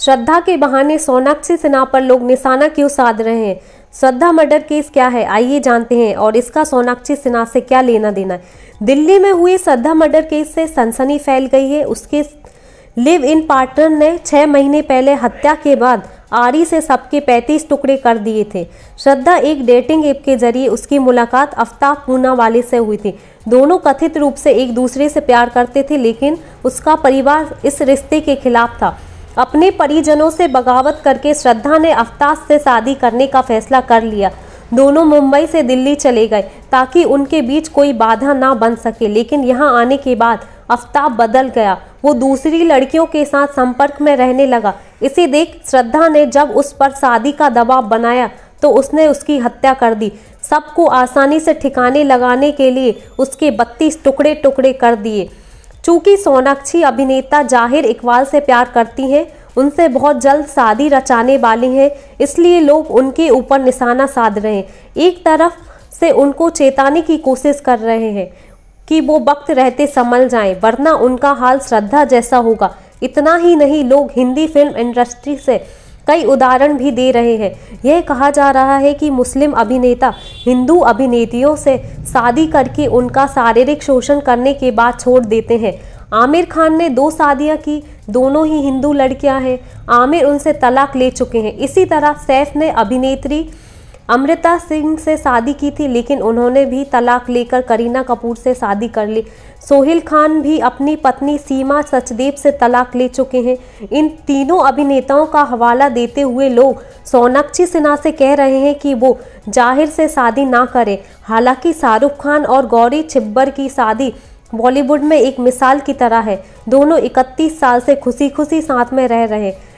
श्रद्धा के बहाने सोनाक्षी सिन्हा पर लोग निशाना क्यों साध रहे हैं श्रद्धा मर्डर केस क्या है आइए जानते हैं और इसका सोनाक्षी सिन्हा से क्या लेना देना है दिल्ली में हुए श्रद्धा मर्डर केस से सनसनी फैल गई है उसके लिव इन पार्टनर ने छः महीने पहले हत्या के बाद आरी से सबके पैंतीस टुकड़े कर दिए थे श्रद्धा एक डेटिंग ऐप के जरिए उसकी मुलाकात आफ्ताब पूना वाले से हुई थी दोनों कथित रूप से एक दूसरे से प्यार करते थे लेकिन उसका परिवार इस रिश्ते के खिलाफ था अपने परिजनों से बगावत करके श्रद्धा ने अफ्ताज से शादी करने का फैसला कर लिया दोनों मुंबई से दिल्ली चले गए ताकि उनके बीच कोई बाधा ना बन सके लेकिन यहाँ आने के बाद अफ्ताब बदल गया वो दूसरी लड़कियों के साथ संपर्क में रहने लगा इसे देख श्रद्धा ने जब उस पर शादी का दबाव बनाया तो उसने उसकी हत्या कर दी सबको आसानी से ठिकाने लगाने के लिए उसके बत्तीस टुकड़े टुकड़े कर दिए चूंकि सोनाक्षी अभिनेता जाहिर इकबाल से प्यार करती हैं उनसे बहुत जल्द शादी रचाने वाली हैं इसलिए लोग उनके ऊपर निशाना साध रहे हैं एक तरफ से उनको चेताने की कोशिश कर रहे हैं कि वो वक्त रहते संभल जाएं वरना उनका हाल श्रद्धा जैसा होगा इतना ही नहीं लोग हिंदी फिल्म इंडस्ट्री से कई उदाहरण भी दे रहे हैं यह कहा जा रहा है कि मुस्लिम अभिनेता हिंदू अभिनेत्रियों से शादी करके उनका शारीरिक शोषण करने के बाद छोड़ देते हैं आमिर खान ने दो शादियां की दोनों ही हिंदू लड़कियां हैं आमिर उनसे तलाक ले चुके हैं इसी तरह सैफ ने अभिनेत्री अमृता सिंह से शादी की थी लेकिन उन्होंने भी तलाक लेकर करीना कपूर से शादी कर ली सोहेल खान भी अपनी पत्नी सीमा सचदेव से तलाक ले चुके हैं इन तीनों अभिनेताओं का हवाला देते हुए लोग सोनाक्षी सिन्हा से कह रहे हैं कि वो जाहिर से शादी ना करें हालांकि शाहरुख खान और गौरी छिब्बर की शादी बॉलीवुड में एक मिसाल की तरह है दोनों इकतीस साल से खुशी खुशी साथ में रह रहे हैं